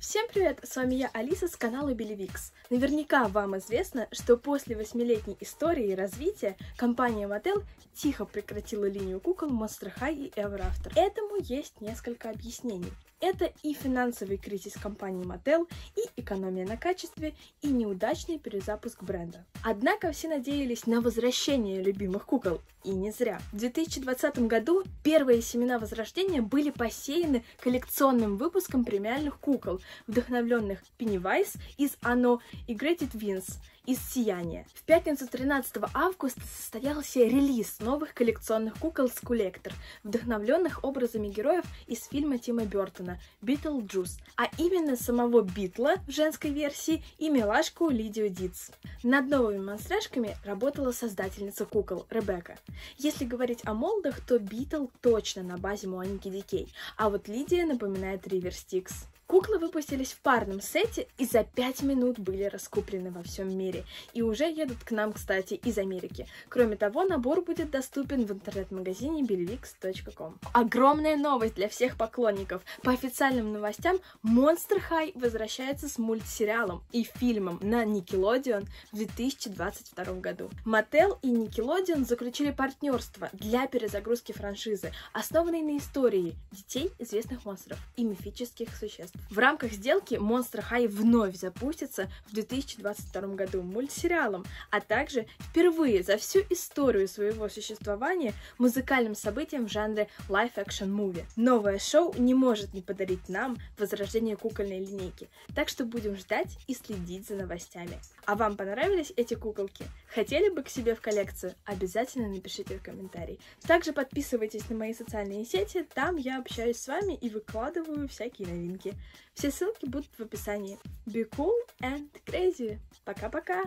Всем привет! С вами я, Алиса с канала Белевикс. Наверняка вам известно, что после восьмилетней истории и развития компания Mattel тихо прекратила линию кукол Monster High и Ever After. Этому есть несколько объяснений. Это и финансовый кризис компании Mattel, и экономия на качестве, и неудачный перезапуск бренда. Однако все надеялись на возвращение любимых кукол, и не зря. В 2020 году первые семена возрождения были посеяны коллекционным выпуском премиальных кукол, вдохновленных Пеннивайз из «Оно» и Гретит Винс из «Сияния». В пятницу 13 августа состоялся релиз новых коллекционных кукол с коллектор, вдохновленных образами героев из фильма Тима Бертона «Битлджус», а именно самого Битла в женской версии и милашку Лидию Диц. Над новыми монстражками работала создательница кукол Ребекка. Если говорить о молдах, то Битл точно на базе Моники Дикей, а вот Лидия напоминает Ривер Стикс. Куклы выпустились в парном сете и за 5 минут были раскуплены во всем мире. И уже едут к нам, кстати, из Америки. Кроме того, набор будет доступен в интернет-магазине belvix.com. Огромная новость для всех поклонников. По официальным новостям, Monster High возвращается с мультсериалом и фильмом на Nickelodeon в 2022 году. Mattel и Nickelodeon заключили партнерство для перезагрузки франшизы, основанной на истории детей известных монстров и мифических существ. В рамках сделки Monster High вновь запустится в 2022 году мультсериалом, а также впервые за всю историю своего существования музыкальным событием в жанре live-action movie. Новое шоу не может не подарить нам возрождение кукольной линейки, так что будем ждать и следить за новостями. А вам понравились эти куколки? Хотели бы к себе в коллекцию? Обязательно напишите в комментарии. Также подписывайтесь на мои социальные сети, там я общаюсь с вами и выкладываю всякие новинки. Все ссылки будут в описании. Be cool and crazy! Пока-пока!